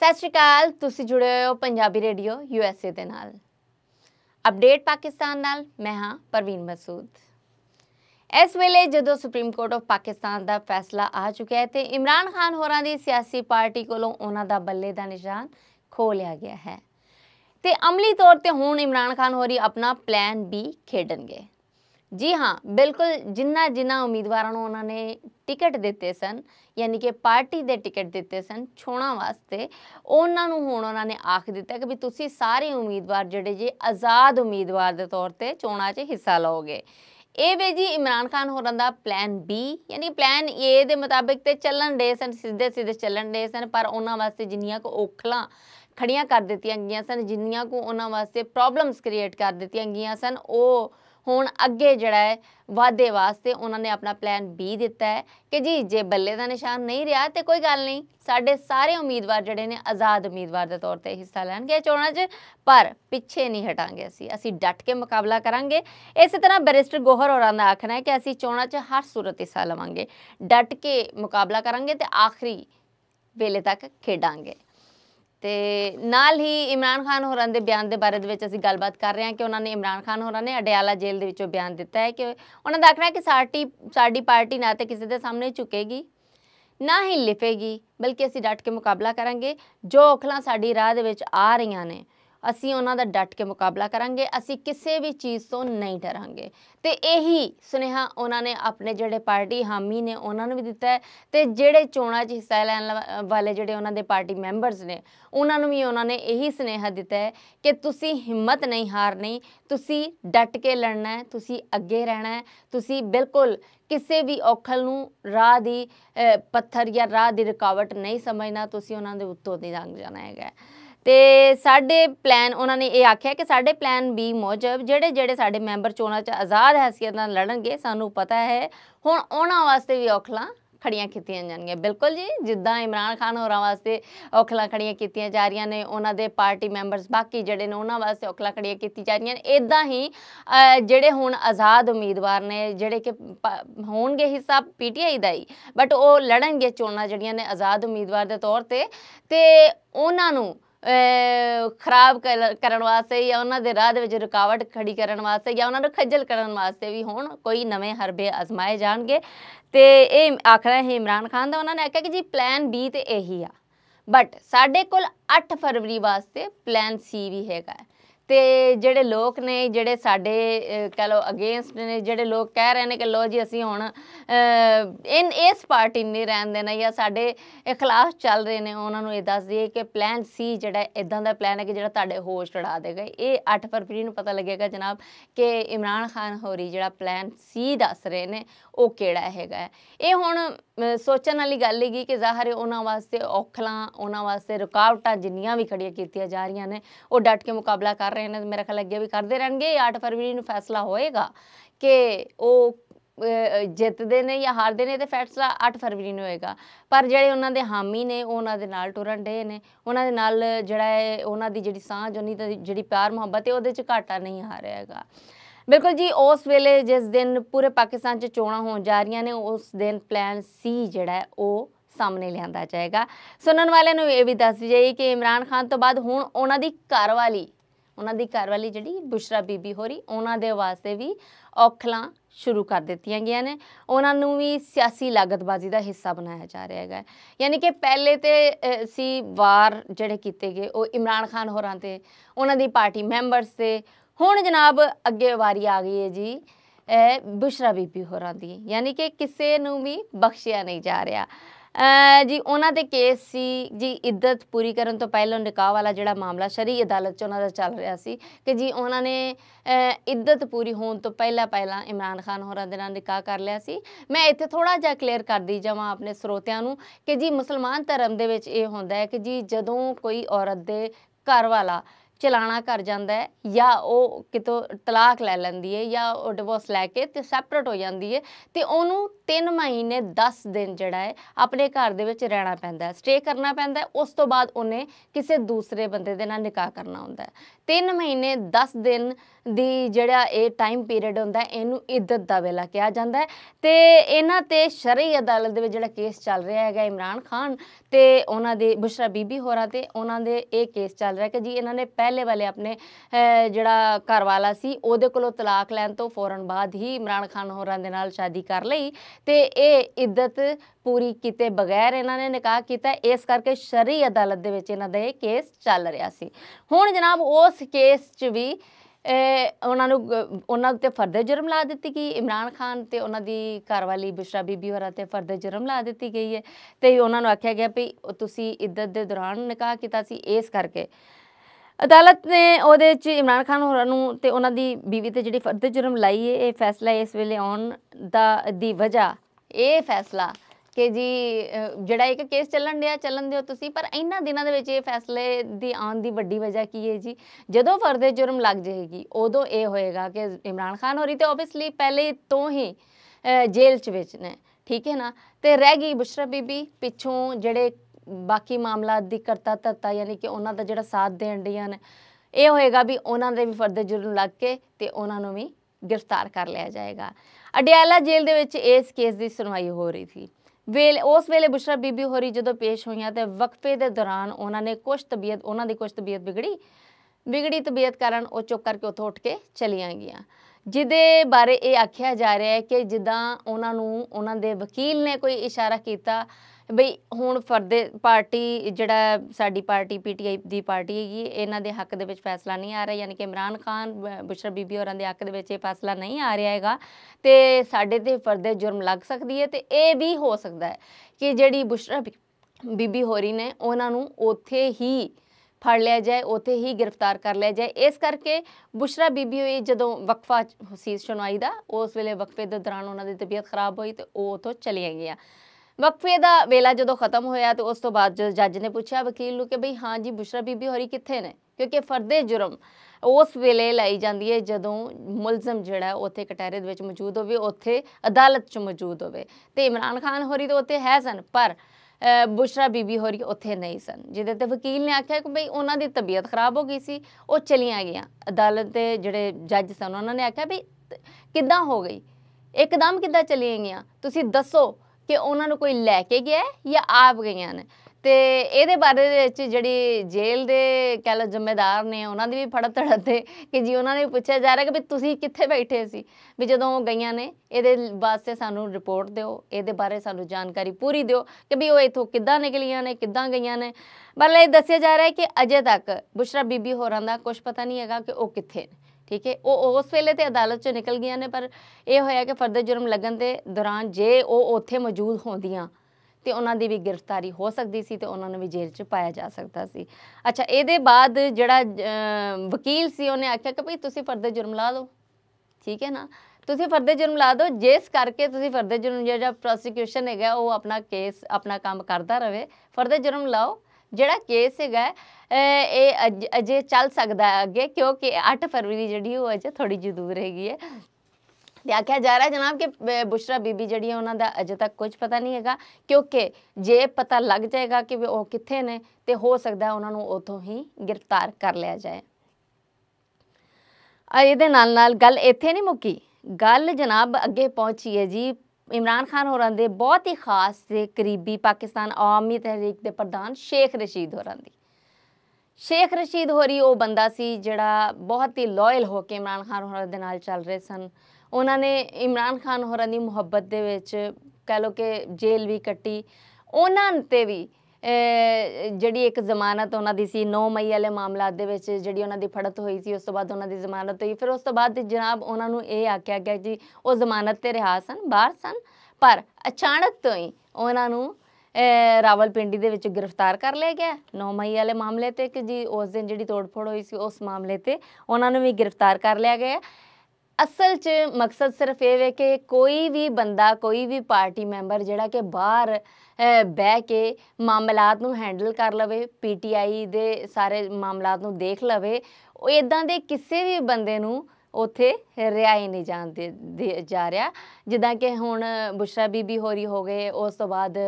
ਸਤਿ ਸ਼੍ਰੀ ਅਕਾਲ ਤੁਸੀਂ ਜੁੜੇ ਹੋ ਪੰਜਾਬੀ ਰੇਡੀਓ ਯੂਐਸਏ ਦੇ ਨਾਲ ਅਪਡੇਟ ਪਾਕਿਸਤਾਨ ਨਾਲ ਮੈਂ ਹਾਂ ਪਰਵੀਨ ਮਸੂਦ ਇਸ ਵੇਲੇ ਜਦੋਂ ਸੁਪਰੀਮ ਕੋਰਟ ਆਫ ਪਾਕਿਸਤਾਨ ਦਾ ਫੈਸਲਾ ਆ ਚੁੱਕਿਆ ਹੈ ਤੇ ਇਮਰਾਨ ਖਾਨ ਹੋਰਾਂ ਦੀ ਸਿਆਸੀ ਪਾਰਟੀ ਕੋਲੋਂ ਉਹਨਾਂ ਦਾ ਬੱਲੇ ਦਾ ਨਿਸ਼ਾਨ ਖੋ ਲਿਆ ਗਿਆ ਹੈ ਤੇ ਅਮਲੀ ਤੌਰ ਤੇ ਹੁਣ ਇਮਰਾਨ ਖਾਨ ਹੋਰੀ ਆਪਣਾ ਪਲਾਨ ਬੀ ਖੇਡਣਗੇ ਜੀ ਹਾਂ ਬਿਲਕੁਲ ਜਿੰਨਾ ਜਿੰਨਾ ਉਮੀਦਵਾਰਾਂ ਨੂੰ ਉਹਨਾਂ ਨੇ ਟਿਕਟ ਦਿੱਤੇ ਸਨ ਯਾਨੀ ਕਿ ਪਾਰਟੀ ਦੇ ਟਿਕਟ ਦਿੱਤੇ ਸਨ ਚੋਣਾਂ ਵਾਸਤੇ ਉਹਨਾਂ ਨੂੰ ਹੁਣ ਉਹਨਾਂ ਨੇ ਆਖ ਦਿੱਤਾ ਕਿ ਵੀ ਤੁਸੀਂ ਸਾਰੇ ਉਮੀਦਵਾਰ ਜਿਹੜੇ ਜੇ ਆਜ਼ਾਦ ਉਮੀਦਵਾਰ ਦੇ ਤੌਰ ਤੇ ਚੋਣਾਂ 'ਚ ਹਿੱਸਾ ਲਓਗੇ ਇਹ ਵੇ ਜੀ ਇਮਰਾਨ ਖਾਨ ਹੋਰਾਂ ਦਾ ਪਲਾਨ ਬੀ ਯਾਨੀ ਪਲਾਨ ਏ ਦੇ ਮੁਤਾਬਿਕ ਤੇ ਚੱਲਣ ਦੇ ਸਨ ਸਿੱਧੇ ਸਿੱਧੇ ਚੱਲਣ ਦੇ ਸਨ ਪਰ ਉਹਨਾਂ ਵਾਸਤੇ ਜਿੰਨੀਆਂ ਕੋ ਔਖਲਾਂ ਖੜੀਆਂ ਕਰ ਦਿੱਤੀਆਂ ਗਈਆਂ ਸਨ ਜਿੰਨੀਆਂ ਕੋ ਉਹਨਾਂ ਵਾਸਤੇ ਪ੍ਰੋਬਲਮਸ ਕ੍ਰੀਏਟ ਕਰ ਦਿੱਤੀਆਂ ਗਈਆਂ ਸਨ ਉਹ ਹੁਣ ਅੱਗੇ ਜਿਹੜਾ ਹੈ ਵਾਅਦੇ ਵਾਸਤੇ ਉਹਨਾਂ ਨੇ ਆਪਣਾ ਪਲਾਨ ਬੀ ਦਿੱਤਾ ਹੈ ਕਿ ਜੀ ਜੇ ਬੱਲੇ ਦਾ ਨਿਸ਼ਾਨ ਨਹੀਂ ਰਿਹਾ ਤੇ ਕੋਈ ਗੱਲ ਨਹੀਂ ਸਾਡੇ ਸਾਰੇ ਉਮੀਦਵਾਰ ਜਿਹੜੇ ਨੇ ਆਜ਼ਾਦ ਉਮੀਦਵਾਰ ਦੇ ਤੌਰ ਤੇ ਹਿੱਸਾ ਲੈਣਗੇ ਚੋਣਾਂ 'ਚ ਪਰ ਪਿੱਛੇ ਨਹੀਂ ਹਟਾਂਗੇ ਅਸੀਂ ਅਸੀਂ ਡਟ ਕੇ ਮੁਕਾਬਲਾ ਕਰਾਂਗੇ ਇਸੇ ਤਰ੍ਹਾਂ ਬੈਰਿਸਟਰ ਗੋਹਰ ਹੋਰਾਂ ਦਾ ਆਖਣਾ ਹੈ ਕਿ ਅਸੀਂ ਚੋਣਾਂ 'ਚ ਹਰ ਸੂਰਤ ਹਿੱਸਾ ਲਵਾਂਗੇ ਡਟ ਕੇ ਮੁਕਾਬਲਾ ਕਰਾਂਗੇ ਤੇ ਆਖਰੀ ਵੇਲੇ ਤੱਕ ਖੇਡਾਂਗੇ ਤੇ ਨਾਲ ਹੀ ਇਮਰਾਨ ਖਾਨ ਹੋਰਾਂ ਦੇ ਬਿਆਨ ਦੇ ਬਾਰੇ ਦੇ ਵਿੱਚ ਅਸੀਂ ਗੱਲਬਾਤ ਕਰ ਰਹੇ ਹਾਂ ਕਿ ਉਹਨਾਂ ਨੇ ਇਮਰਾਨ ਖਾਨ ਹੋਰਾਂ ਨੇ ਅਡਿਆਲਾ ਜੇਲ੍ਹ ਦੇ ਵਿੱਚੋਂ ਬਿਆਨ ਦਿੱਤਾ ਹੈ ਕਿ ਉਹਨਾਂ ਦਾ ਆਖਣਾ ਹੈ ਕਿ ਸਾਡੀ ਸਾਡੀ ਪਾਰਟੀ ਨਾ ਤੇ ਕਿਸੇ ਦੇ ਸਾਹਮਣੇ ਝੁਕੇਗੀ ਨਾ ਹੀ ਲਿਫੇਗੀ ਬਲਕਿ ਅਸੀਂ ਡਟ ਕੇ ਮੁਕਾਬਲਾ ਕਰਾਂਗੇ ਜੋ ਔਖਲਾ ਸਾਡੀ ਰਾਹ ਦੇ ਵਿੱਚ ਆ ਰਹੀਆਂ ਨੇ ਅਸੀਂ ਉਹਨਾਂ ਦਾ ਡਟ ਕੇ ਮੁਕਾਬਲਾ ਕਰਾਂਗੇ ਅਸੀਂ ਕਿਸੇ ਵੀ ਚੀਜ਼ ਤੋਂ ਨਹੀਂ ਡਰਾਂਗੇ ਤੇ ਇਹੀ ਸੁਨੇਹਾ ਉਹਨਾਂ ਨੇ ਆਪਣੇ ਜਿਹੜੇ ਪਾਰਟੀ ਹਾਮੀ ਨੇ ਉਹਨਾਂ ਨੂੰ ਵੀ ਦਿੱਤਾ ਹੈ ਤੇ ਜਿਹੜੇ ਚੋਣਾਂ 'ਚ ਹਿੱਸਾ ਲੈਣ ਵਾਲੇ ਜਿਹੜੇ ਉਹਨਾਂ ਦੇ ਪਾਰਟੀ ਮੈਂਬਰਸ ਨੇ ਉਹਨਾਂ ਨੂੰ ਵੀ ਉਹਨਾਂ ਨੇ ਇਹੀ ਸੁਨੇਹਾ ਦਿੱਤਾ ਹੈ ਕਿ ਤੁਸੀਂ ਹਿੰਮਤ ਨਹੀਂ ਹਾਰਨੀ ਤੁਸੀਂ ਡਟ ਕੇ ਲੜਨਾ ਹੈ ਤੁਸੀਂ ਅੱਗੇ ਰਹਿਣਾ ਹੈ ਤੁਸੀਂ ਬਿਲਕੁਲ ਕਿਸੇ ਵੀ ਔਖਲ ਨੂੰ ਰਾਹ ਦੀ ਪੱਥਰ ਜਾਂ ਰਾਹ ਦੀ ਰੁਕਾਵਟ ਨਹੀਂ ਸਮਝਣਾ ਤੁਸੀਂ ਉਹਨਾਂ ਦੇ ਉੱਤੋਂ ਦੀ ਲੰਘ ਜਾਣਾ ਹੈਗਾ ਤੇ ਸਾਡੇ ਪਲਾਨ ਉਹਨਾਂ ਨੇ ਇਹ ਆਖਿਆ ਕਿ ਸਾਡੇ ਪਲਾਨ ਬੀ ਮੁਜਬ ਜਿਹੜੇ ਜਿਹੜੇ ਸਾਡੇ ਮੈਂਬਰ ਚੋਣਾਂ 'ਚ ਆਜ਼ਾਦ ਹیثیت ਨਾਲ ਲੜਨਗੇ ਸਾਨੂੰ ਪਤਾ ਹੈ ਹੁਣ ਉਹਨਾਂ ਵਾਸਤੇ ਵੀ ਔਖਲਾ ਖੜੀਆਂ ਕੀਤੀਆਂ ਜਾਣਗੀਆਂ ਬਿਲਕੁਲ ਜੀ ਜਿੱਦਾਂ ਇਮਰਾਨ ਖਾਨ ਹੋਰਾਂ ਵਾਸਤੇ ਔਖਲਾ ਖੜੀਆਂ ਕੀਤੀਆਂ ਜਾ ਰਹੀਆਂ ਨੇ ਉਹਨਾਂ ਦੇ ਪਾਰਟੀ ਮੈਂਬਰਸ ਬਾਕੀ ਜਿਹੜੇ ਨੇ ਉਹਨਾਂ ਵਾਸਤੇ ਔਖਲਾ ਖੜੀਆਂ ਕੀਤੀ ਜਾ ਰਹੀਆਂ ਨੇ ਇਦਾਂ ਹੀ ਜਿਹੜੇ ਹੁਣ ਆਜ਼ਾਦ ਉਮੀਦਵਾਰ ਨੇ ਜਿਹੜੇ ਕਿ ਹੋਣਗੇ ਹਿੱਸਾ ਪੀਟੀਆਈ ਦਾ ਹੀ ਬਟ ਉਹ ਲੜਨਗੇ ਚੋਣਾਂ ਜਿਹੜੀਆਂ ਨੇ ਆਜ਼ਾਦ ਉਮੀਦਵਾਰ ਦੇ ਤੌਰ ਤੇ ਤੇ ਉਹਨਾਂ ਨੂੰ ਖਰਾਬ ਕਰਨ ਵਾਸਤੇ ਜਾਂ ਉਹਨਾਂ ਦੇ ਰਾਹ ਦੇ ਵਿੱਚ ਰੁਕਾਵਟ ਖੜੀ ਕਰਨ ਵਾਸਤੇ ਜਾਂ ਉਹਨਾਂ ਨੂੰ ਖੱਜਲ ਕਰਨ ਵਾਸਤੇ ਵੀ ਹੁਣ ਕੋਈ ਨਵੇਂ ਹਰਬੇ ਅਜ਼ਮਾਏ ਜਾਣਗੇ ਤੇ ਇਹ ਆਖਣਾ ਹੈ ਇਮਰਾਨ ਖਾਨ ਦਾ ਉਹਨਾਂ ਨੇ ਕਿਹਾ ਕਿ ਜੀ ਪਲਾਨ ਬੀ ਤੇ ਇਹੀ ਆ ਬਟ ਸਾਡੇ ਕੋਲ 8 ਫਰਵਰੀ ਵਾਸਤੇ ਪਲਾਨ ਸੀ ਵੀ ਹੈਗਾ ਤੇ ਜਿਹੜੇ ਲੋਕ ਨੇ ਜਿਹੜੇ ਸਾਡੇ ਕਹ ਲੋ ਅਗੇਂਸਟ ਨੇ ਜਿਹੜੇ ਲੋਕ ਕਹਿ ਰਹੇ ਨੇ ਕਿ ਲੋ ਜੀ ਅਸੀਂ ਹੁਣ ਇਨ ਇਸ ਪਾਰਟੀ ਨਹੀਂ ਰਹਿਣ ਦੇਣਾ ਜਾਂ ਸਾਡੇ ਇਖਲਾਸ ਚੱਲ ਰਹੇ ਨੇ ਉਹਨਾਂ ਨੂੰ ਇਹ ਦੱਸ ਦਈਏ ਕਿ ਪਲਾਨ ਸੀ ਜਿਹੜਾ ਇਦਾਂ ਦਾ ਪਲਾਨ ਹੈ ਕਿ ਜਿਹੜਾ ਤੁਹਾਡੇ ਹੋਸ਼ ਚੜਾ ਦੇਗਾ ਇਹ 8 ਫਰਵਰੀ ਨੂੰ ਪਤਾ ਲੱਗੇਗਾ ਜਨਾਬ ਕਿ ਇਮਰਾਨ ਖਾਨ ਹੋਰੀ ਜਿਹੜਾ ਪਲਾਨ ਸੀ ਦੱਸ ਰਹੇ ਨੇ ਉਹ ਕਿਹੜਾ ਹੈਗਾ ਇਹ ਹੁਣ ਸੋਚਣ ਵਾਲੀ ਗੱਲ ਹੈਗੀ ਕਿ ਜ਼ਾਹਰ ਹੈ ਉਹਨਾਂ ਵਾਸਤੇ ਔਖਲਾ ਉਹਨਾਂ ਵਾਸਤੇ ਰੁਕਾਵਟਾਂ ਜਿੰਨੀਆਂ ਵੀ ਖੜੀਆਂ ਕੀਤੀਆਂ ਜਾ ਰਹੀਆਂ ਨੇ ਉਹ ਡਟ ਕੇ ਮੁਕਾਬਲਾ ਕਰ ਰਹੇ ਨੇ ਮੇਰਾ ਖਿਆਲ ਅੱਗੇ ਵੀ ਕਰਦੇ ਰਹਿਣਗੇ 8 ਫਰਵਰੀ ਨੂੰ ਫੈਸਲਾ ਹੋਏਗਾ ਕਿ ਉਹ ਜਿੱਤਦੇ ਨੇ ਜਾਂ ਹਾਰਦੇ ਨੇ ਤੇ ਫੈਸਲਾ 8 ਫਰਵਰੀ ਨੂੰ ਹੋਏਗਾ ਪਰ ਜਿਹੜੇ ਉਹਨਾਂ ਦੇ ਹਾਮੀ ਨੇ ਉਹਨਾਂ ਦੇ ਨਾਲ ਟੁਰਨ ਡੇ ਨੇ ਉਹਨਾਂ ਦੇ ਨਾਲ ਜਿਹੜਾ ਹੈ ਉਹਨਾਂ ਦੀ ਜਿਹੜੀ ਸਾਂਝ ਉਹਨੀ ਤਾਂ ਜਿਹੜੀ ਪਿਆਰ ਮੁਹੱਬਤ ਹੈ ਉਹਦੇ 'ਚ ਘਾਟਾ ਨਹੀਂ ਆ ਰਿਹਾ ਹੈਗਾ ਬਿਲਕੁਲ ਜੀ ਉਸ ਵੇਲੇ ਜਿਸ ਦਿਨ ਪੂਰੇ ਪਾਕਿਸਤਾਨ 'ਚ ਚੋਣਾਂ ਹੋਣ ਜਾ ਰਹੀਆਂ ਨੇ ਉਸ ਦਿਨ ਪਲਾਨ ਸੀ ਜਿਹੜਾ ਉਹ ਸਾਹਮਣੇ ਲਿਆਂਦਾ ਜਾਏਗਾ ਸੁਣਨ ਵਾਲਿਆਂ ਨੂੰ ਇਹ ਵੀ ਦੱਸ ਦਈਏ ਕਿ ਇਮਰਾਨ ਖਾਨ ਤੋਂ ਬਾਅਦ ਹੁਣ ਉਹਨਾਂ ਦੀ ਘਰਵਾਲੀ ਉਹਨਾਂ ਦੀ ਘਰਵਾਲੀ ਜਿਹੜੀ ਬੁਸ਼ਰਾ ਬੀਬੀ ਹੋਰੀ ਉਹਨਾਂ ਦੇ ਵਾਸਤੇ ਵੀ ਔਖਲਾਂ ਸ਼ੁਰੂ ਕਰ ਦਿੱਤੀਆਂ ਗਈਆਂ ਨੇ ਉਹਨਾਂ ਨੂੰ ਵੀ ਸਿਆਸੀ ਲਾਗਤਬਾਜ਼ੀ ਦਾ ਹਿੱਸਾ ਬਣਾਇਆ ਜਾ ਰਿਹਾ ਹੈਗਾ ਯਾਨੀ ਕਿ ਪਹਿਲੇ ਤੇ ਸੀ ਵਾਰ ਜਿਹੜੇ ਕੀਤੇ ਗਏ ਉਹ ਇਮਰਾਨ ਖਾਨ ਹੋਰਾਂ ਤੇ ਉਹਨਾਂ ਦੀ ਪਾਰਟੀ ਮੈਂਬਰਸ ਤੇ ਹੁਣ ਜਨਾਬ ਅੱਗੇ ਵਾਰੀ ਆ ਗਈ ਹੈ ਜੀ ਬੁਸ਼ਰਾ ਬੀਬੀ ਹੋਰਾਂ ਦੀ ਯਾਨੀ ਕਿ ਕਿਸੇ ਨੂੰ ਵੀ ਬਖਸ਼ਿਆ ਨਹੀਂ ਜਾ ਰਿਹਾ ਜੀ ਉਹਨਾਂ ਦੇ ਕੇਸ ਸੀ ਜੀ ਇੱਦਤ ਪੂਰੀ ਕਰਨ ਤੋਂ ਪਹਿਲਾਂ ਨਿਕਾਹ ਵਾਲਾ ਜਿਹੜਾ ਮਾਮਲਾ ਸ਼ਰੀ ਅਦਾਲਤ 'ਚ ਉਹਨਾਂ ਦਾ ਚੱਲ ਰਿਹਾ ਸੀ ਕਿ ਜੀ ਉਹਨਾਂ ਨੇ ਇੱਦਤ ਪੂਰੀ ਹੋਣ ਤੋਂ ਪਹਿਲਾਂ ਪਹਿਲਾਂ ਇਮਰਾਨ ਖਾਨ ਹੋਰਾਂ ਦੇ ਨਾਲ ਨਿਕਾਹ ਕਰ ਲਿਆ ਸੀ ਮੈਂ ਇੱਥੇ ਥੋੜਾ ਜਿਹਾ ਕਲੀਅਰ ਕਰਦੀ ਜਾਵਾਂ ਆਪਣੇ ਸਰੋਤਿਆਂ ਨੂੰ ਕਿ ਜੀ ਮੁਸਲਮਾਨ ਧਰਮ ਦੇ ਵਿੱਚ ਇਹ ਹੁੰਦਾ ਹੈ ਕਿ ਜੀ ਜਦੋਂ ਕੋਈ ਔਰਤ ਦੇ ਘਰ ਵਾਲਾ ਚਲਾਣਾ ਕਰ ਜਾਂਦਾ ਹੈ ਜਾਂ ਉਹ ਕਿਤੋਂ ਤਲਾਕ ਲੈ ਲੈਂਦੀ ਹੈ ਜਾਂ ਉਹ ਡਿਵੋਰਸ ਲੈ ਕੇ ਤੇ ਸੈਪਰੇਟ ਹੋ ਜਾਂਦੀ ਹੈ ਤੇ ਉਹਨੂੰ 3 ਮਹੀਨੇ 10 ਦਿਨ ਜਿਹੜਾ ਹੈ ਆਪਣੇ ਘਰ ਦੇ ਵਿੱਚ ਰਹਿਣਾ ਪੈਂਦਾ ਹੈ ਸਟੇ ਕਰਨਾ ਪੈਂਦਾ ਹੈ ਉਸ ਤੋਂ ਬਾਅਦ ਉਹਨੇ ਕਿਸੇ ਦੂਸਰੇ ਬੰਦੇ ਦੇ ਨਾਲ ਨਿਕਾਹ ਕਰਨਾ ਹੁੰਦਾ ਹੈ 3 ਮਹੀਨੇ 10 ਦਿਨ ਦੀ ਜਿਹੜਾ ਇਹ ਟਾਈਮ ਪੀਰੀਅਡ ਹੁੰਦਾ ਇਹਨੂੰ ਇੱਦਤ ਦਾ ਵੇਲਾ ਕਿਹਾ ਜਾਂਦਾ ਤੇ ਇਹਨਾਂ ਤੇ ਸ਼ਰਈ ਅਦਾਲਤ ਦੇ ਵਿੱਚ ਜਿਹੜਾ ਕੇਸ ਚੱਲ ਰਿਹਾ ਹੈਗਾ ਇਮਰਾਨ ਖਾਨ ਤੇ ਉਹਨਾਂ ਦੇ ਬੁਸ਼ਰਾ ਬੀਬੀ ਹੋਰਾਂ ਤੇ ਉਹਨਾਂ ਦੇ ਇਹ ਕੇਸ ਚੱਲ ਰਿਹਾ ਕਿ ਜੀ ਇਹਨਾਂ ਨੇ ਪਹਿਲੇ ਵਾਲੇ ਆਪਣੇ ਜਿਹੜਾ ਘਰ ਵਾਲਾ ਸੀ ਉਹਦੇ ਕੋਲੋਂ ਤਲਾਕ ਲੈਣ ਤੋਂ ਫੌਰਨ ਬਾਅਦ ਹੀ ਇਮਰਾਨ ਖਾਨ ਹੋਰਾਂ ਦੇ ਨਾਲ ਸ਼ਾਦੀ ਕਰ ਲਈ ਤੇ ਇਹ ਇੱਦਤ ਪੂਰੀ ਕੀਤੇ ਬਗੈਰ ਇਹਨਾਂ ਨੇ ਨਿਕਾਹ ਕੀਤਾ ਇਸ ਕਰਕੇ ਸ਼ਰੀ ਅਦਾਲਤ ਦੇ ਵਿੱਚ ਇਹਨਾਂ ਦਾ ਇਹ ਕੇਸ ਚੱਲ ਰਿਹਾ ਸੀ ਹੁਣ ਜਨਾਬ ਉਸ ਕੇਸ 'ਚ ਵੀ ਉਹਨਾਂ ਨੂੰ ਉਹਨਾਂ ਉੱਤੇ ਫਰਦੇ ਜੁਰਮ ਲਾ ਦਿੱਤੀ ਗਈ ਇਮਰਾਨ ਖਾਨ ਤੇ ਉਹਨਾਂ ਦੀ ਘਰਵਾਲੀ ਬਿਸ਼ਰਾ ਬੀਬੀ ਹੋਰਾਂ ਤੇ ਫਰਦੇ ਜੁਰਮ ਲਾ ਦਿੱਤੀ ਗਈ ਹੈ ਤੇ ਉਹਨਾਂ ਨੂੰ ਆਖਿਆ ਗਿਆ ਵੀ ਤੁਸੀਂ ਇੱਦਤ ਦੇ ਦੌਰਾਨ ਨਿਕਾਹ ਕੀਤਾ ਸੀ ਇਸ ਕਰਕੇ ਅਦਾਲਤ ਨੇ ਉਹਦੇ 'ਚ ਇਮਰਾਨ ਖਾਨ ਹੋਰਾਂ ਨੂੰ ਤੇ ਉਹਨਾਂ ਦੀ ਬੀਵੀ ਤੇ ਜਿਹੜੀ ਫਰਦ ਜੁਰਮ ਲਾਈ ਏ ਇਹ ਫੈਸਲਾ ਇਸ ਵੇਲੇ ਆਉਣ ਦਾ ਦੀ ਵਜ੍ਹਾ ਇਹ ਫੈਸਲਾ ਕਿ ਜੀ ਜਿਹੜਾ ਇੱਕ ਕੇਸ ਚੱਲਣ ਡਿਆ ਚੱਲਣ ਦਿਓ ਤੁਸੀਂ ਪਰ ਇਹਨਾਂ ਦਿਨਾਂ ਦੇ ਵਿੱਚ ਇਹ ਫੈਸਲੇ ਦੀ ਆਉਣ ਦੀ ਵੱਡੀ ਵਜ੍ਹਾ ਕੀ ਹੈ ਜੀ ਜਦੋਂ ਫਰਦੇ ਜੁਰਮ ਲੱਗ ਜਾਏਗੀ ਉਦੋਂ ਇਹ ਹੋਏਗਾ ਕਿ ਇਮਰਾਨ ਖਾਨ ਹੋਰੀ ਤੇ ਆਬਵੀਅਸਲੀ ਪਹਿਲੇ ਤੋਂ ਹੀ ਜੇਲ੍ਹ 'ਚ ਵਿੱਚ ਨੇ ਠੀਕ ਹੈ ਨਾ ਤੇ ਰਹਿ ਗਈ ਬੁਸ਼ਰਾ ਬੀਬੀ ਪਿੱਛੋਂ ਜਿਹੜੇ ਬਾਕੀ ਮਾਮਲਾ ਦੀ ਕਰਤਾ ਤਰਤਾ ਯਾਨੀ ਕਿ ਉਹਨਾਂ ਦਾ ਜਿਹੜਾ ਸਾਥ ਦੇਣ ਡੀਆਂ ਨੇ ਇਹ ਹੋਏਗਾ ਵੀ ਉਹਨਾਂ ਦੇ ਵੀ ਫਰਦੇ ਜੁਰਮ ਲੱਗ ਕੇ ਤੇ ਉਹਨਾਂ ਨੂੰ ਵੀ ਗ੍ਰਿਫਤਾਰ ਕਰ ਲਿਆ ਜਾਏਗਾ ਅਡਿਆਲਾ ਜੇਲ੍ਹ ਦੇ ਵਿੱਚ ਇਸ ਕੇਸ ਦੀ ਸੁਣਵਾਈ ਹੋ ਰਹੀ ਸੀ ਵੇਲੇ ਉਸ ਵੇਲੇ ਬੁਸ਼ਰਾ ਬੀਬੀ ਹੋਰੀ ਜਦੋਂ ਪੇਸ਼ ਹੋਈਆਂ ਤੇ ਵਕਫੇ ਦੇ ਦੌਰਾਨ ਉਹਨਾਂ ਨੇ ਕੁਝ ਤਬੀਅਤ ਉਹਨਾਂ ਦੀ ਕੁਝ ਤਬੀਅਤ ਵਿਗੜੀ ਵਿਗੜੀ ਤਬੀਅਤ ਕਾਰਨ ਉਹ ਚੁੱਕ ਕਰਕੇ ਉੱਥੋਂ ਉੱਠ ਕੇ ਚਲੀਆਂ ਗਈਆਂ ਜਿਦੇ ਬਾਰੇ ਇਹ ਆਖਿਆ ਜਾ ਰਿਹਾ ਹੈ ਕਿ ਜਿੱਦਾਂ ਉਹਨਾਂ ਨੂੰ ਉਹਨਾਂ ਦੇ ਵਕੀਲ ਨੇ ਕੋਈ ਇਸ਼ਾਰਾ ਕੀਤਾ ਬਈ ਹੁਣ ਫਰਦੇ ਪਾਰਟੀ ਜਿਹੜਾ ਸਾਡੀ ਪਾਰਟੀ ਪੀਟੀਆਈ ਦੀ ਪਾਰਟੀ ਹੈਗੀ ਇਹਨਾਂ ਦੇ ਹੱਕ ਦੇ ਵਿੱਚ ਫੈਸਲਾ ਨਹੀਂ ਆ ਰਿਹਾ ਯਾਨੀ ਕਿ ਇਮਰਾਨ ਖਾਨ ਬੁਸ਼ਰਾ ਬੀਬੀ ਹੋਰਾਂ ਦੇ ਹੱਕ ਦੇ ਵਿੱਚ ਇਹ ਫੈਸਲਾ ਨਹੀਂ ਆ ਰਿਹਾ ਹੈਗਾ ਤੇ ਸਾਡੇ ਤੇ ਫਰਦੇ ਜੁਰਮ ਲੱਗ ਸਕਦੀ ਹੈ ਤੇ ਇਹ ਵੀ ਹੋ ਸਕਦਾ ਹੈ ਕਿ ਜਿਹੜੀ ਬੁਸ਼ਰਾ ਬੀਬੀ ਹੋਰੀ ਨੇ ਉਹਨਾਂ ਨੂੰ ਉੱਥੇ ਹੀ ਫੜ ਲਿਆ ਜਾਏ ਉਥੇ ਹੀ ਗ੍ਰਿਫਤਾਰ ਕਰ ਲਿਆ ਜਾਏ ਇਸ ਕਰਕੇ ਬੁਸ਼ਰਾ ਬੀਬੀ ਹੋਈ ਜਦੋਂ ਵਕਫਾ ਹਸੀਸ ਸੁਣਾਈ ਦਾ ਉਸ ਵੇਲੇ ਵਕਫੇ ਦੇ ਦੌਰਾਨ ਉਹਨਾਂ ਦੀ ਤਬੀਅਤ ਖਰਾਬ ਹੋਈ ਤੇ ਉਹ ਉਥੋਂ ਚਲੀਆਂ ਗਈਆਂ ਵਕਫੇ ਦਾ ਵੇਲਾ ਜਦੋਂ ਖਤਮ ਹੋਇਆ ਤੇ ਉਸ ਤੋਂ ਬਾਅਦ ਜੱਜ ਨੇ ਪੁੱਛਿਆ ਵਕੀਲ ਨੂੰ ਕਿ ਬਈ ਹਾਂ ਜੀ ਬੁਸ਼ਰਾ ਬੀਬੀ ਹੋਰੀ ਕਿੱਥੇ ਨੇ ਕਿਉਂਕਿ ਫਰਦੇ ਜੁਰਮ ਉਸ ਵੇਲੇ ਲਈ ਜਾਂਦੀ ਹੈ ਜਦੋਂ ਮੁਲਜ਼ਮ ਜਿਹੜਾ ਉੱਥੇ ਕਟਹਿਰੇ ਦੇ ਵਿੱਚ ਮੌਜੂਦ ਹੋਵੇ ਉੱਥੇ ਅਦਾਲਤ 'ਚ ਮੌਜੂਦ ਹੋਵੇ ਤੇ ਇਮਰਾਨ ਖਾਨ ਹੋਰੀ ਤਾਂ ਉੱਥੇ ਹੈ ਸਨ ਪਰ ਬੁਸ਼ਰਾ ਬੀਬੀ ਹੋਰੀ ਉੱਥੇ ਨਹੀਂ ਸਨ ਜਿਹਦੇ ਤੇ ਵਕੀਲ ਨੇ ਆਖਿਆ ਕਿ ਭਈ ਉਹਨਾਂ ਦੀ ਤਬੀਅਤ ਖਰਾਬ ਹੋ ਗਈ ਸੀ ਉਹ ਚਲੀਆਂ ਗਈਆਂ ਅਦਾਲਤ ਦੇ ਜਿਹੜੇ ਜੱਜ ਸਨ ਉਹਨਾਂ ਨੇ ਆਖਿਆ ਭਈ ਕਿੱਦਾਂ ਹੋ ਗਈ ਇੱਕਦਮ ਕਿੱਦਾਂ ਚਲੀਆਂ ਗਈਆਂ ਤੁਸੀਂ ਦੱਸੋ ਕਿ ਉਹਨਾਂ ਨੂੰ ਕੋਈ ਲੈ ਕੇ ਗਿਆ ਜਾਂ ਆਪ ਗਈਆਂ ਨੇ ਤੇ ਇਹਦੇ ਬਾਰੇ ਵਿੱਚ ਜਿਹੜੀ ਜੇਲ੍ਹ ਦੇ ਕਹਿ ਜ਼ਿੰਮੇਦਾਰ ਨੇ ਉਹਨਾਂ ਦੀ ਵੀ ਫੜਤ ਤੇ ਕਿ ਜੀ ਉਹਨਾਂ ਨੇ ਪੁੱਛਿਆ ਜਾ ਰਿਹਾ ਕਿ ਵੀ ਤੁਸੀਂ ਕਿੱਥੇ ਬੈਠੇ ਸੀ ਵੀ ਜਦੋਂ ਗਈਆਂ ਨੇ ਇਹਦੇ ਵਾਸਤੇ ਸਾਨੂੰ ਰਿਪੋਰਟ ਦਿਓ ਇਹਦੇ ਬਾਰੇ ਸਾਨੂੰ ਜਾਣਕਾਰੀ ਪੂਰੀ ਦਿਓ ਕਿ ਵੀ ਉਹ ਇਥੋਂ ਕਿੱਦਾਂ ਨਿਕਲੀਆਂ ਨੇ ਕਿੱਦਾਂ ਗਈਆਂ ਨੇ ਮਤਲਬ ਇਹ ਦੱਸਿਆ ਜਾ ਰਿਹਾ ਕਿ ਅਜੇ ਤੱਕ ਬੁਸ਼ਰਾ ਬੀਬੀ ਹੋਰਾਂ ਦਾ ਕੁਝ ਪਤਾ ਨਹੀਂ ਹੈਗਾ ਕਿ ਉਹ ਕਿੱਥੇ ਨੇ ਠੀਕ ਹੈ ਉਹ ਉਸ ਵੇਲੇ ਤੇ ਅਦਾਲਤ ਚੋਂ ਨਿਕਲ ਗਈਆਂ ਨੇ ਪਰ ਇਹ ਹੋਇਆ ਕਿ ਫਰਦ ਜੁਰਮ ਲੱਗਣ ਦੇ ਦੌਰਾਨ ਜੇ ਉਹ ਉੱਥੇ ਮੌਜੂਦ ਹੁੰਦੀਆਂ ਤੇ ਉਹਨਾਂ ਦੀ ਵੀ ਗ੍ਰਿਫਤਾਰੀ ਹੋ ਸਕਦੀ ਸੀ ਤੇ ਉਹਨਾਂ ਨੂੰ ਵੀ ਜੇਲ੍ਹ 'ਚ ਪਾਇਆ ਜਾ ਸਕਦਾ ਸੀ ਅੱਛਾ ਇਹਦੇ ਬਾਅਦ ਜਿਹੜਾ ਵਕੀਲ ਸੀ ਉਹਨੇ ਆਖਿਆ ਕਿ ਭਈ ਤੁਸੀਂ ਫਰਦੇ ਜੁਰਮ ਲਾ ਦਿਓ ਠੀਕ ਹੈ ਨਾ ਤੁਸੀਂ ਫਰਦੇ ਜੁਰਮ ਲਾ ਦਿਓ ਜਿਸ ਕਰਕੇ ਤੁਸੀਂ ਫਰਦੇ ਜੁਰਮ ਜਿਹੜਾ ਪ੍ਰੋਸੀਕਿਊਸ਼ਨ ਹੈਗਾ ਉਹ ਆਪਣਾ ਕੇਸ ਆਪਣਾ ਕੰਮ ਕਰਦਾ ਰਵੇ ਫਰਦੇ ਜੁਰਮ ਲਾਓ ਜਿਹੜਾ ਕੇਸ ਹੈਗਾ ਇਹ ਅਜੇ ਚੱਲ ਸਕਦਾ ਅੱਗੇ ਕਿਉਂਕਿ 8 ਫਰਵਰੀ ਜਿਹੜੀ ਉਹ ਅਜੇ ਥੋੜੀ ਜਿਹੀ ਦੂਰ ਹੈਗੀ ਹੈ ਤੇ ਆਖਿਆ ਜਾ ਰਿਹਾ ਜਨਾਬ ਕਿ ਬੁਸ਼ਰਾ ਬੀਬੀ ਜਿਹੜੀ ਹੈ ਉਹਨਾਂ ਦਾ ਅਜੇ ਤੱਕ ਕੁਝ ਪਤਾ ਨਹੀਂ ਹੈਗਾ ਕਿਉਂਕਿ ਜੇ ਪਤਾ ਲੱਗ ਜਾਏਗਾ ਕਿ ਉਹ ਕਿੱਥੇ ਨੇ ਤੇ ਹੋ ਸਕਦਾ ਉਹਨਾਂ ਨੂੰ ਉਥੋਂ ਹੀ ਗ੍ਰਿਫਤਾਰ ਕਰ ਲਿਆ ਜਾਏ ਇਹਦੇ ਨਾਲ ਨਾਲ ਗੱਲ ਇੱਥੇ ਨਹੀਂ ਮੁੱਕੀ ਗੱਲ ਜਨਾਬ ਅੱਗੇ ਪਹੁੰਚੀ ਹੈ ਜੀ ਇਮਰਾਨ ਖਾਨ ਹੋਰਾਂ ਦੇ ਬਹੁਤ ਹੀ ਖਾਸ ਤੇ ਕਰੀਬੀ ਪਾਕਿਸਤਾਨ ਆਵਾਮੀ ਤਹਿਰੀਕ ਦੇ ਪ੍ਰਧਾਨ ਸ਼ੇਖ ਰਸ਼ੀਦ ਹੋਰਾਂ ਦੀ ਸ਼ੇਖ ਰਸ਼ੀਦ ਹੋਰੀ ਉਹ ਬੰਦਾ ਸੀ ਜਿਹੜਾ ਬਹੁਤ ਹੀ ਲਾਇਲ ਹੋ ਕੇ ਇਮਰਾਨ ਖਾਨ ਹੋਰਾਂ ਦੇ ਨਾਲ ਚੱਲ ਰਹੇ ਸਨ ਉਹਨਾਂ ਨੇ ਇਮਰਾਨ ਖਾਨ ਹੋਰਾਂ ਦੀ ਮੁਹੱਬਤ ਦੇ ਵਿੱਚ ਕਹ ਲੋ ਕਿ ਜੇਲ੍ਹ ਵੀ ਕੱਟੀ ਉਹਨਾਂ ਤੇ ਵੀ ਜਿਹੜੀ ਇੱਕ ਜ਼ਮਾਨਤ ਉਹਨਾਂ ਦੀ ਸੀ 9 ਮਈ ਵਾਲੇ ਮਾਮਲੇ ਦੇ ਵਿੱਚ ਜਿਹੜੀ ਉਹਨਾਂ ਦੀ ਫੜਤ ਹੋਈ ਸੀ ਉਸ ਤੋਂ ਬਾਅਦ ਉਹਨਾਂ ਦੀ ਜ਼ਮਾਨਤ ਹੋਈ ਫਿਰ ਉਸ ਤੋਂ ਬਾਅਦ ਜਨਾਬ ਉਹਨਾਂ ਨੂੰ ਇਹ ਆਖਿਆ ਗਿਆ ਜੀ ਉਹ ਜ਼ਮਾਨਤ ਤੇ ਰਿਹਾ ਸਨ ਬਾਹਰ ਸਨ ਪਰ ਅਚਾਨਕ ਤੋਂ ਹੀ ਉਹਨਾਂ ਨੂੰ ਪਿੰਡੀ ਦੇ ਵਿੱਚ ਗ੍ਰਿਫਤਾਰ ਕਰ ਲਿਆ ਗਿਆ 9 ਮਈ ਵਾਲੇ ਮਾਮਲੇ ਤੇ ਕਿ ਜੀ ਉਸ ਦਿਨ ਜਿਹੜੀ ਤੋੜਫੋੜ ਹੋਈ ਸੀ ਉਸ ਮਾਮਲੇ ਤੇ ਉਹਨਾਂ ਨੂੰ ਵੀ ਗ੍ਰਿਫਤਾਰ ਕਰ ਲਿਆ ਗਿਆ ਅਸਲ 'ਚ ਮਕਸਦ ਸਿਰਫ ਇਹ ਵੇ ਕਿ ਕੋਈ ਵੀ ਬੰਦਾ ਕੋਈ ਵੀ ਪਾਰਟੀ ਮੈਂਬਰ ਜਿਹੜਾ ਕਿ ਬਾਹਰ ਬਹਿ ਕੇ ਮਾਮਲਾਤ ਨੂੰ ਹੈਂਡਲ ਕਰ ਲਵੇ ਪੀਟੀਆਈ ਦੇ ਸਾਰੇ ਮਾਮਲਾਤ ਨੂੰ ਦੇਖ ਲਵੇ ਉਹ ਇਦਾਂ ਦੇ ਕਿਸੇ ਵੀ ਬੰਦੇ ਨੂੰ ਉਥੇ ਰਿਆ ਨਹੀਂ ਜਾਂਦੇ ਜਾ ਰਿਆ ਜਿੱਦਾਂ ਕਿ ਹੁਣ ਬੁਸ਼ਰਾ ਬੀਬੀ ਹੋਰੀ ਹੋ ਗਏ ਉਸ ਤੋਂ ਬਾਅਦ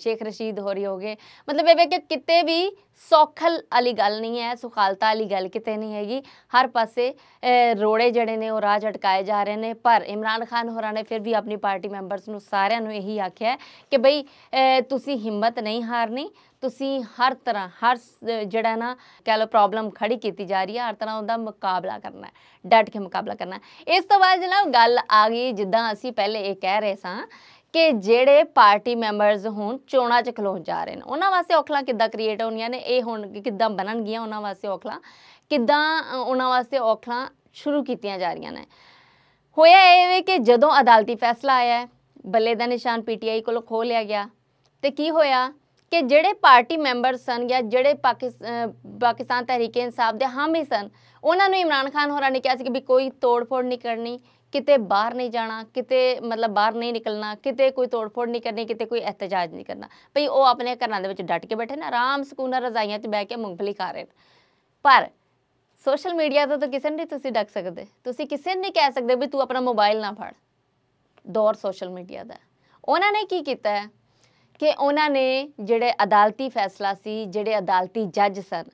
ਸ਼ੇਖ ਰਸ਼ੀਦ ਹੋਰੀ ਹੋ ਗਏ ਮਤਲਬ ਇਹ ਵੇ ਕਿ ਕਿਤੇ ਵੀ ਸੌਖਲ ਵਾਲੀ ਗੱਲ ਨਹੀਂ ਹੈ ਸੁਖਾਲਤਾ ਵਾਲੀ ਗੱਲ ਕਿਤੇ ਨਹੀਂ ਹੈਗੀ ਹਰ ਪਾਸੇ ਰੋੜੇ ਜਿਹੜੇ ਨੇ ਉਹ ਰਾਜ ਅਟਕਾਏ ਜਾ ਰਹੇ ਨੇ ਪਰ ਇਮਰਾਨ ਖਾਨ ਹੋਰਾਂ ਨੇ ਫਿਰ ਵੀ ਆਪਣੀ ਪਾਰਟੀ ਮੈਂਬਰਸ ਨੂੰ ਸਾਰਿਆਂ ਨੂੰ ਇਹੀ ਆਖਿਆ ਕਿ ਬਈ ਤੁਸੀਂ ਹਿੰਮਤ ਨਹੀਂ ਹਾਰਨੀ ਤੁਸੀਂ ਹਰ ਤਰ੍ਹਾਂ ਹਰ ਜਿਹੜਾ ਨਾ ਕਹ ਲੋ ਪ੍ਰੋਬਲਮ ਖੜੀ ਕੀਤੀ ਜਾ ਰਹੀ ਹੈ ਹਰ ਤਰ੍ਹਾਂ ਉਹਦਾ ਮੁਕਾਬਲਾ ਕਰਨਾ ਹੈ ਡਟ ਕੇ ਮੁਕਾਬਲਾ ਕਰਨਾ ਇਸ ਤੋਂ ਬਾਅਦ ਜਨਾਬ ਗੱਲ ਆ ਗਈ ਜਿੱਦਾਂ ਅਸੀਂ ਪਹਿਲੇ ਇਹ ਕਹਿ ਰਹੇ ਸਾਂ ਕਿ ਜਿਹੜੇ ਪਾਰਟੀ ਮੈਂਬਰਸ ਹੁਣ ਚੋਣਾਂ 'ਚ ਖਲੋਣ ਜਾ ਰਹੇ ਨੇ ਉਹਨਾਂ ਵਾਸਤੇ ਔਖਲਾ ਕਿੱਦਾਂ ਕ੍ਰੀਏਟ ਹੋਣੀਆਂ ਨੇ ਇਹ ਹੁਣ ਕਿੱਦਾਂ ਬਣਨਗੀਆਂ ਉਹਨਾਂ ਵਾਸਤੇ ਔਖਲਾ ਕਿੱਦਾਂ ਉਹਨਾਂ ਵਾਸਤੇ ਔਖਲਾ ਸ਼ੁਰੂ ਕੀਤੀਆਂ ਜਾ ਰਹੀਆਂ ਨੇ ਹੋਇਆ ਇਹ ਵੇ ਕਿ ਜਦੋਂ ਅਦਾਲਤੀ ਫੈਸਲਾ ਆਇਆ ਬੱਲੇ ਦਾ ਨਿਸ਼ਾਨ ਪੀਟੀਆਈ ਕੋਲੋਂ ਖੋ ਲਿਆ ਗਿਆ ਤੇ ਕੀ ਹੋਇਆ ਕਿ ਜਿਹੜੇ ਪਾਰਟੀ ਮੈਂਬਰ ਸਨ ਜਾਂ ਜਿਹੜੇ ਪਾਕਿਸਤਾਨ ਤਹਿਰੀਕ ਇਨਸਾਫ ਦੇ ਹਾਮੀ ਸਨ ਉਹਨਾਂ ਨੂੰ ਇਮਰਾਨ ਖਾਨ ਹੋਰਾਂ ਨੇ ਕਿਹਾ ਸੀ ਕਿ ਵੀ ਕੋਈ ਤੋੜ-ਫੋੜ ਨਹੀਂ ਕਰਨੀ ਕਿਤੇ ਬਾਹਰ ਨਹੀਂ ਜਾਣਾ ਕਿਤੇ ਮਤਲਬ ਬਾਹਰ ਨਹੀਂ ਨਿਕਲਣਾ ਕਿਤੇ ਕੋਈ ਤੋੜਫੋੜ ਨਹੀਂ ਕਰਨੀ ਕਿਤੇ ਕੋਈ ਇਤਜਾਜ ਨਹੀਂ ਕਰਨਾ ਭਈ ਉਹ ਆਪਣੇ ਘਰਾਂ ਦੇ ਵਿੱਚ ਡਟ ਕੇ ਬੈਠੇ ਨੇ ਆਰਾਮ ਸਕੂਨ ਨਾਲ ਰਜ਼ਾਈਆਂ 'ਚ ਬਹਿ ਕੇ ਮੂੰਗਫਲੀ ਖਾ ਰਹੇ ਪਰ ਸੋਸ਼ਲ ਮੀਡੀਆ ਤੋਂ ਤਾਂ ਕਿਸੇ ਨਹੀਂ ਤੁਸੀਂ ਡੱਕ ਸਕਦੇ ਤੁਸੀਂ ਕਿਸੇ ਨਹੀਂ ਕਹਿ ਸਕਦੇ ਵੀ ਤੂੰ ਆਪਣਾ ਮੋਬਾਈਲ ਨਾ ਫੜ ਦੌਰ ਸੋਸ਼ਲ ਮੀਡੀਆ ਦਾ ਉਹਨਾਂ ਨੇ ਕੀ ਕੀਤਾ ਹੈ ਕਿ ਉਹਨਾਂ ਨੇ ਜਿਹੜੇ ਅਦਾਲਤੀ ਫੈਸਲਾ ਸੀ ਜਿਹੜੇ ਅਦਾਲਤੀ ਜੱਜ ਸਨ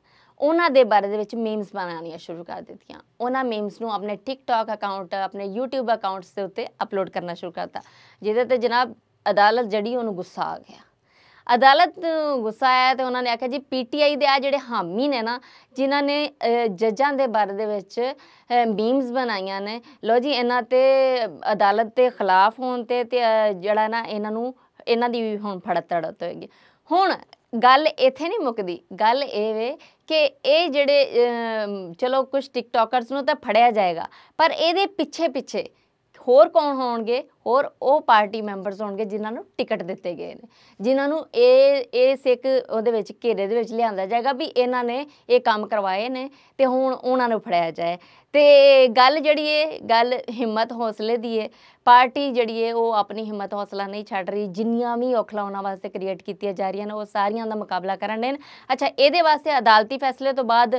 ਉਹਨਾਂ ਦੇ ਬਾਰੇ ਦੇ ਵਿੱਚ ਮੀਮਸ ਬਣਾਉਣੀਆਂ ਸ਼ੁਰੂ ਕਰ ਦਿੱਤੀਆਂ ਉਹਨਾਂ ਮੀਮਸ ਨੂੰ ਆਪਣੇ ਟਿਕਟੌਕ ਅਕਾਊਂਟ ਆਪਣੇ YouTube ਅਕਾਊਂਟਸ ਦੇ ਉੱਤੇ ਅਪਲੋਡ ਕਰਨਾ ਸ਼ੁਰੂ ਕਰਤਾ ਜਿਹਦੇ ਤੇ ਜਨਾਬ ਅਦਾਲਤ ਜੜੀ ਉਹਨੂੰ ਗੁੱਸਾ ਆ ਗਿਆ ਅਦਾਲਤ ਗੁੱਸਾ ਆਇਆ ਤੇ ਉਹਨਾਂ ਨੇ ਆਖਿਆ ਜੀ ਪੀਟੀਆਈ ਦੇ ਆ ਜਿਹੜੇ ਹਾਮੀ ਨੇ ਨਾ ਜਿਨ੍ਹਾਂ ਨੇ ਜੱਜਾਂ ਦੇ ਬਾਰੇ ਦੇ ਵਿੱਚ ਮੀਮਸ ਬਣਾਈਆਂ ਨੇ ਲੋ ਜੀ ਇਹਨਾਂ ਤੇ ਅਦਾਲਤ ਦੇ ਖਿਲਾਫ ਹੋਣ ਤੇ ਤੇ ਜਿਹੜਾ ਨਾ ਇਹਨਾਂ ਨੂੰ ਇਹਨਾਂ ਦੀ ਹੁਣ ਫੜਤੜ ਹੋਏਗੀ ਹੁਣ ਗੱਲ ਇੱਥੇ ਨਹੀਂ ਮੁੱਕਦੀ ਗੱਲ ਇਹ ਵੇ ਕਿ ਇਹ ਜਿਹੜੇ ਚਲੋ ਕੁਝ ਟਿਕਟੋਕਰਸ ਨੂੰ ਤਾਂ ਫੜਿਆ ਜਾਏਗਾ ਪਰ ਇਹਦੇ ਪਿੱਛੇ ਪਿੱਛੇ ਹੋਰ ਕੌਣ ਹੋਣਗੇ ਹੋਰ ਉਹ ਪਾਰਟੀ ਮੈਂਬਰਸ ਹੋਣਗੇ ਜਿਨ੍ਹਾਂ ਨੂੰ ਟਿਕਟ ਦਿੱਤੇ ਗਏ ਨੇ ਜਿਨ੍ਹਾਂ ਨੂੰ ਇਹ ਇਹ ਇੱਕ ਉਹਦੇ ਵਿੱਚ ਘੇਰੇ ਦੇ ਵਿੱਚ ਲਿਆਂਦਾ ਜਾਏਗਾ ਵੀ ਇਹਨਾਂ ਨੇ ਇਹ ਕੰਮ ਕਰਵਾਏ ਨੇ ਤੇ ਹੁਣ ਉਹਨਾਂ ਨੂੰ ਫੜਾਇਆ ਜਾਏ ਤੇ ਗੱਲ ਜਿਹੜੀ ਏ ਗੱਲ ਹਿੰਮਤ ਹੌਸਲੇ ਦੀ ਏ ਪਾਰਟੀ ਜਿਹੜੀ ਏ ਉਹ ਆਪਣੀ ਹਿੰਮਤ ਹੌਸਲਾ ਨਹੀਂ ਛੱਡ ਰਹੀ ਜਿੰਨੀਆਂ ਵੀ ਔਖਲਾ ਉਹਨਾਂ ਵਾਸਤੇ ਕ੍ਰੀਏਟ ਕੀਤੀਆਂ ਜਾ ਰਹੀਆਂ ਨੇ ਉਹ ਸਾਰੀਆਂ ਦਾ ਮੁਕਾਬਲਾ ਕਰਨ ਦੇ ਅੱਛਾ ਇਹਦੇ ਵਾਸਤੇ ਅਦਾਲਤੀ ਫੈਸਲੇ ਤੋਂ ਬਾਅਦ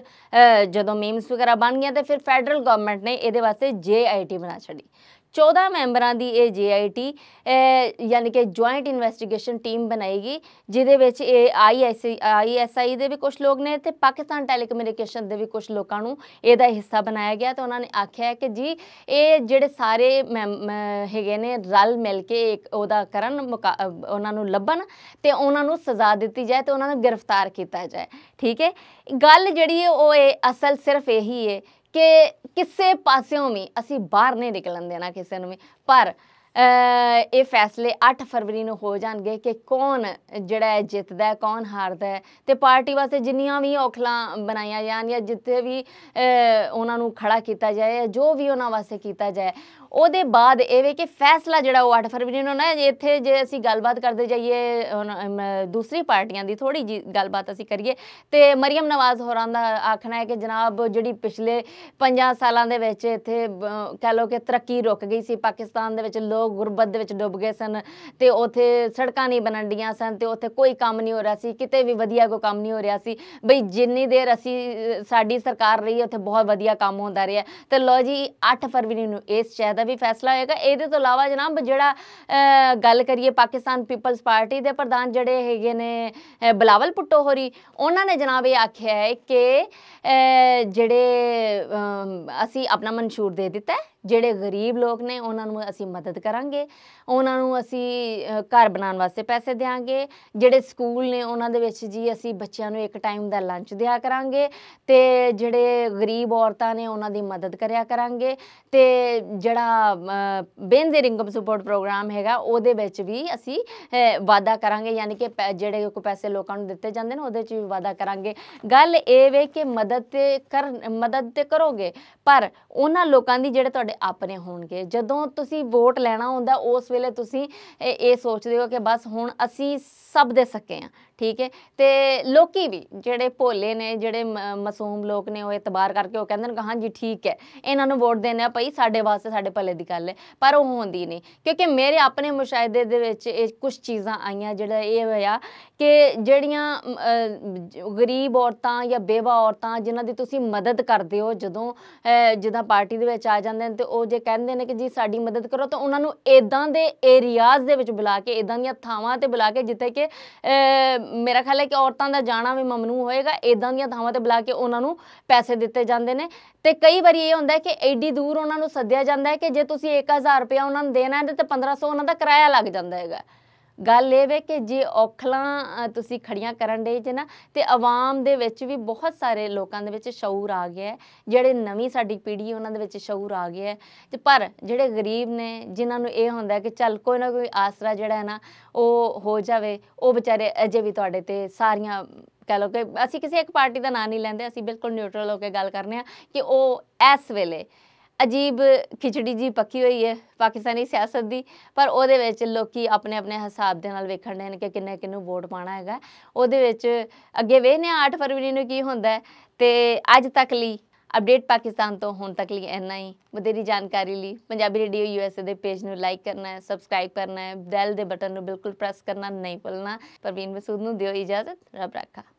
ਜਦੋਂ ਮੀਮਸ ਵਗੈਰਾ ਬਣ ਗਿਆ ਤੇ ਫਿਰ ਫੈਡਰਲ ਗਵਰਨਮੈਂਟ ਨੇ ਇਹਦੇ ਵਾਸਤੇ ਜੇਆਈਟੀ ਬਣਾ ਛੱਡੀ 14 ਮੈਂਬਰਾਂ ਦੀ ਇਹ ਜੀਆਈਟੀ ਯਾਨੀ ਕਿ ਜੁਆਇੰਟ ਇਨਵੈਸਟੀਗੇਸ਼ਨ ਟੀਮ ਬਣਾਏਗੀ ਜਿਹਦੇ ਵਿੱਚ ਇਹ ਆਈਐਸਆਈ ਆਈਐਸਆਈ ਦੇ ਵੀ ਕੁਝ ਲੋਕ ਨੇ ਤੇ ਪਾਕਿਸਤਾਨ ਟੈਲੀਕਮਿਊਨੀਕੇਸ਼ਨ ਦੇ ਵੀ ਕੁਝ ਲੋਕਾਂ ਨੂੰ ਇਹਦਾ ਹਿੱਸਾ ਬਣਾਇਆ ਗਿਆ ਤੇ ਉਹਨਾਂ ਨੇ ਆਖਿਆ ਕਿ ਜੀ ਇਹ ਜਿਹੜੇ ਸਾਰੇ ਹੈਗੇ ਨੇ ਰਲ ਮਿਲ ਕੇ ਇੱਕ ਉਹਦਾ ਕਰਨ ਉਹਨਾਂ ਨੂੰ ਲੱਭਣ ਤੇ ਉਹਨਾਂ ਨੂੰ ਸਜ਼ਾ ਦਿੱਤੀ ਜਾਏ ਤੇ ਉਹਨਾਂ ਨੂੰ ਗ੍ਰਿਫਤਾਰ ਕੀਤਾ ਜਾਏ ਠੀਕ ਹੈ ਗੱਲ ਜਿਹੜੀ ਹੈ ਉਹ ਅਸਲ ਸਿਰਫ ਇਹੀ ਹੈ ਕਿ ਕਿਸੇ ਪਾਸਿਓਂ ਵੀ ਅਸੀਂ ਬਾਹਰ ਨਹੀਂ ਨਿਕਲਣ ਦੇਣਾ ਕਿਸੇ ਨੂੰ ਵੀ ਪਰ ਇਹ ਫੈਸਲੇ 8 ਫਰਵਰੀ ਨੂੰ ਹੋ ਜਾਣਗੇ ਕਿ ਕੌਣ ਜਿਹੜਾ ਜਿੱਤਦਾ ਹੈ ਕੌਣ ਹਾਰਦਾ ਹੈ ਤੇ ਪਾਰਟੀ ਵਾਸਤੇ ਜਿੰਨੀਆਂ ਵੀ ਔਖਲਾਂ ਬਣਾਈਆਂ ਜਾਣ ਜਾਂ ਜਿੱਥੇ ਵੀ ਉਹਨਾਂ ਨੂੰ ਖੜਾ ਕੀਤਾ ਜਾਏ ਜਾਂ ਜੋ ਵੀ ਉਹਨਾਂ ਵਾਸਤੇ ਕੀਤਾ ਜਾਏ ਉਹਦੇ ਬਾਅਦ ਇਹ ਵੀ ਕਿ ਫੈਸਲਾ ਜਿਹੜਾ ਉਹ 8 ਫਰਵਰੀ ਨੂੰ ਨਾ ਇੱਥੇ ਜੇ ਅਸੀਂ ਗੱਲਬਾਤ ਕਰਦੇ ਜਾਈਏ ਦੂਸਰੀ ਪਾਰਟੀਆਂ ਦੀ ਥੋੜੀ ਜੀ ਗੱਲਬਾਤ ਅਸੀਂ ਕਰੀਏ ਤੇ ਮਰੀਮ ਨਵਾਜ਼ ਹੋਰਾਂ ਦਾ ਆਖਣਾ ਹੈ ਕਿ ਜਨਾਬ ਜਿਹੜੀ ਪਿਛਲੇ 5 ਸਾਲਾਂ ਦੇ ਵਿੱਚ ਇੱਥੇ ਕਹ ਲੋ ਕਿ ਤਰੱਕੀ ਰੁਕ ਗਈ ਸੀ ਪਾਕਿਸਤਾਨ ਦੇ ਵਿੱਚ ਲੋ ਲੋਕ ਗੁਰਬਤ ਦੇ ਵਿੱਚ ਡੁੱਬ ਗਏ ਸਨ ਤੇ ਉਥੇ ਸੜਕਾਂ ਨਹੀਂ ਬਣਨ ਡੀਆਂ ਸਨ ਤੇ ਉਥੇ ਕੋਈ ਕੰਮ ਨਹੀਂ ਹੋ ਰਿਹਾ ਸੀ ਕਿਤੇ ਵੀ ਵਧੀਆ ਕੋਈ ਕੰਮ ਨਹੀਂ ਹੋ ਰਿਹਾ ਸੀ ਬਈ ਜਿੰਨੀ ਦੇਰ ਅਸੀਂ ਸਾਡੀ ਸਰਕਾਰ ਰਹੀ ਉਥੇ ਬਹੁਤ ਵਧੀਆ ਕੰਮ ਹੁੰਦਾ ਰਿਹਾ ਤੇ ਲੋ ਜੀ 8 ਫਰਵਰੀ ਨੂੰ ਇਸ ਸ਼ਹਿਰ ਦਾ ਵੀ ਫੈਸਲਾ ਹੋਏਗਾ ਇਹਦੇ ਤੋਂ ਇਲਾਵਾ ਜਨਾਬ ਜਿਹੜਾ ਗੱਲ ਕਰੀਏ ਪਾਕਿਸਤਾਨ ਪੀਪਲਸ ਪਾਰਟੀ ਦੇ ਪ੍ਰਧਾਨ ਜਿਹੜੇ ਹੈਗੇ ਨੇ ਬਲਾਵਲ ਪੁੱਟੋ ਹੋਰੀ ਉਹਨਾਂ ਨੇ ਜਨਾਬ ਇਹ ਆਖਿਆ ਹੈ ਕਿ ਜਿਹੜੇ ਅਸੀਂ ਆਪਣਾ ਮਨਸ਼ੂਰ ਦੇ ਦਿੱਤਾ ਜਿਹੜੇ ਗਰੀਬ ਲੋਕ ਨੇ ਉਹਨਾਂ ਨੂੰ ਅਸੀਂ ਮਦਦ ਕਰਾਂਗੇ ਉਹਨਾਂ ਨੂੰ ਅਸੀਂ ਘਰ ਬਣਾਉਣ ਵਾਸਤੇ ਪੈਸੇ ਦੇਾਂਗੇ ਜਿਹੜੇ ਸਕੂਲ ਨੇ ਉਹਨਾਂ ਦੇ ਵਿੱਚ ਜੀ ਅਸੀਂ ਬੱਚਿਆਂ ਨੂੰ ਇੱਕ ਟਾਈਮ ਦਾ ਲੰਚ ਦਿਆ ਕਰਾਂਗੇ ਤੇ ਜਿਹੜੇ ਗਰੀਬ ਔਰਤਾਂ ਨੇ ਉਹਨਾਂ ਦੀ ਮਦਦ ਕਰਿਆ ਕਰਾਂਗੇ ਤੇ ਜਿਹੜਾ ਬੇਨਜ਼ੀਰ ਇਨਕਮ ਸਪੋਰਟ ਪ੍ਰੋਗਰਾਮ ਹੈਗਾ ਉਹਦੇ ਵਿੱਚ ਵੀ ਅਸੀਂ ਵਾਅਦਾ ਕਰਾਂਗੇ ਯਾਨੀ ਕਿ ਜਿਹੜੇ ਕੋ ਪੈਸੇ ਲੋਕਾਂ ਨੂੰ ਦਿੱਤੇ ਜਾਂਦੇ ਨੇ ਉਹਦੇ 'ਚ ਵੀ ਵਾਅਦਾ ਕਰਾਂਗੇ ਗੱਲ ਇਹ ਵੇ ਕਿ ਮਦਦ ਤੇ ਕਰ ਮਦਦ ਤੇ ਕਰੋਗੇ ਪਰ ਉਹਨਾਂ ਲੋਕਾਂ ਦੀ ਜਿਹੜੇ ਤੁਹਾਡੇ ਆਪਣੇ ਹੋਣਗੇ ਜਦੋਂ ਤੁਸੀਂ ਵੋਟ ਲੈਣਾ ਹੁੰਦਾ ਉਸ ਵੇਲੇ ਤੁਸੀਂ ਇਹ ਸੋਚਦੇ ਹੋ ਕਿ ਬਸ ਹੁਣ ਅਸੀਂ ਸਭ ਦੇ ਸਕੇ ਆ ਠੀਕ ਹੈ ਤੇ ਲੋਕੀ ਵੀ ਜਿਹੜੇ ਭੋਲੇ ਨੇ ਜਿਹੜੇ ਮਾਸੂਮ ਲੋਕ ਨੇ ਉਹ ਇਤਬਾਰ ਕਰਕੇ ਉਹ ਕਹਿੰਦੇ ਨੇ ਹਾਂ ਜੀ ਠੀਕ ਹੈ ਇਹਨਾਂ ਨੂੰ ਵੋਟ ਦੇਣਾ ਭਾਈ ਸਾਡੇ ਵਾਸਤੇ ਸਾਡੇ ਭਲੇ ਦੀ ਗੱਲ ਹੈ ਪਰ ਉਹ ਹੁੰਦੀ ਨਹੀਂ ਕਿਉਂਕਿ ਮੇਰੇ ਆਪਣੇ ਮੁਸ਼ਾਹਦੇ ਦੇ ਵਿੱਚ ਇਹ ਕੁਝ ਚੀਜ਼ਾਂ ਆਈਆਂ ਜਿਹੜਾ ਇਹ ਹੋਇਆ ਕਿ ਜਿਹੜੀਆਂ ਗਰੀਬ ਔਰਤਾਂ ਜਾਂ ਬੇਵਾ ਔਰਤਾਂ ਜਿਨ੍ਹਾਂ ਦੀ ਤੁਸੀਂ ਮਦਦ ਕਰਦੇ ਹੋ ਜਦੋਂ ਜਿੱਦਾਂ ਪਾਰਟੀ ਦੇ ਵਿੱਚ ਆ ਜਾਂਦੇ ਨੇ ਤੇ ਉਹ ਜੇ ਕਹਿੰਦੇ ਨੇ ਕਿ ਜੀ ਸਾਡੀ ਮਦਦ ਕਰੋ ਤਾਂ ਉਹਨਾਂ ਨੂੰ ਇਦਾਂ ਦੇ ਏਰੀਆਜ਼ ਦੇ ਵਿੱਚ ਬੁਲਾ ਕੇ ਇਦਾਂ ਦੀਆਂ ਥਾਵਾਂ ਤੇ ਬੁਲਾ ਕੇ ਜਿੱਥੇ ਕਿ ਮੇਰਾ ਖਿਆਲ ਹੈ ਕਿ ਔਰਤਾਂ ਦਾ ਜਾਣਾ ਵੀ ਮਮਨੂ ਹੋਏਗਾ ਇਦਾਂ ਦੀਆਂ ਥਾਵਾਂ ਤੇ ਬੁਲਾ ਕੇ ਉਹਨਾਂ ਨੂੰ ਪੈਸੇ ਦਿੱਤੇ ਜਾਂਦੇ ਨੇ ਤੇ ਕਈ ਵਾਰੀ ਇਹ ਹੁੰਦਾ ਕਿ ਐਡੀ ਦੂਰ ਉਹਨਾਂ ਨੂੰ ਸੱਦਿਆ ਜਾਂਦਾ ਹੈ ਕਿ ਜੇ ਤੁਸੀਂ 1000 ਰੁਪਏ ਉਹਨਾਂ ਨੂੰ ਦੇਣਾ ਹੈ ਤੇ 1500 ਉਹਨਾਂ ਦਾ ਕਿਰਾਇਆ ਲੱਗ ਜਾਂਦਾ ਹੈਗਾ ਗੱਲ ਇਹ ਵੇ ਕਿ ਜੇ ਔਖਲਾਂ ਤੁਸੀਂ ਖੜੀਆਂ ਕਰਨ ਦੇ ਚ ਨਾ ਤੇ ਆਵਾਮ ਦੇ ਵਿੱਚ ਵੀ ਬਹੁਤ ਸਾਰੇ ਲੋਕਾਂ ਦੇ ਵਿੱਚ ਸ਼ੌਰ ਆ ਗਿਆ ਜਿਹੜੇ ਨਵੀਂ ਸਾਡੀ ਪੀੜ੍ਹੀ ਉਹਨਾਂ ਦੇ ਵਿੱਚ ਸ਼ੌਰ ਆ ਗਿਆ ਤੇ ਪਰ ਜਿਹੜੇ ਗਰੀਬ ਨੇ ਜਿਨ੍ਹਾਂ ਨੂੰ ਇਹ ਹੁੰਦਾ ਕਿ ਚੱਲ ਕੋਈ ਨਾ ਕੋਈ ਆਸਰਾ ਜਿਹੜਾ ਹੈ ਨਾ ਉਹ ਹੋ ਜਾਵੇ ਉਹ ਵਿਚਾਰੇ ਅਜੇ ਵੀ ਤੁਹਾਡੇ ਤੇ ਸਾਰੀਆਂ ਕਹ ਲੋ ਕਿ ਅਸੀਂ ਕਿਸੇ ਇੱਕ ਪਾਰਟੀ ਦਾ ਨਾਮ ਨਹੀਂ ਲੈਂਦੇ ਅਸੀਂ ਬਿਲਕੁਲ ਨਿਊਟਰਲ ਹੋ ਕੇ ਗੱਲ ਕਰਨੇ ਆ ਕਿ ਉਹ ਇਸ ਵੇਲੇ ਅਜੀਬ ਖਿਚੜੀ ਜੀ ਪੱਕੀ ਹੋਈ ਹੈ ਪਾਕਿਸਤਾਨੀ ਸਿਆਸਤ ਦੀ ਪਰ ਉਹਦੇ ਵਿੱਚ ਲੋਕੀ ਆਪਣੇ ਆਪਣੇ ਹਿਸਾਬ ਦੇ ਨਾਲ ਵੇਖਣ ਨੇ ਕਿ ਕਿੰਨੇ ਕਿੰਨੂੰ ਵੋਟ ਪਾਣਾ ਹੈਗਾ ਉਹਦੇ ਵਿੱਚ ਅੱਗੇ ਵੇਖਨੇ 8 ਫਰਵਰੀ ਨੂੰ ਕੀ ਹੁੰਦਾ ਤੇ ਅੱਜ ਤੱਕ ਲਈ ਅਪਡੇਟ ਪਾਕਿਸਤਾਨ ਤੋਂ ਹੁਣ ਤੱਕ ਲਈ ਇੰਨਾ ਹੀ ਵਧੇਰੀ ਜਾਣਕਾਰੀ ਲਈ ਪੰਜਾਬੀ ਰੇਡੀਓ ਯੂਐਸਏ ਦੇ ਪੇਜ ਨੂੰ ਲਾਈਕ ਕਰਨਾ ਹੈ ਸਬਸਕ੍ਰਾਈਬ ਕਰਨਾ ਹੈ ਬੈਲ ਦੇ ਬਟਨ ਨੂੰ ਬਿਲਕੁਲ ਪ੍ਰੈਸ ਕਰਨਾ ਨਹੀਂ ਭੁੱਲਣਾ ਪ੍ਰਵੀਨ ਮਸੂਦ ਨੂੰ ਦਿਓ ਇਜਾਜ਼ਤ ਰੱਬ ਰੱਖਾ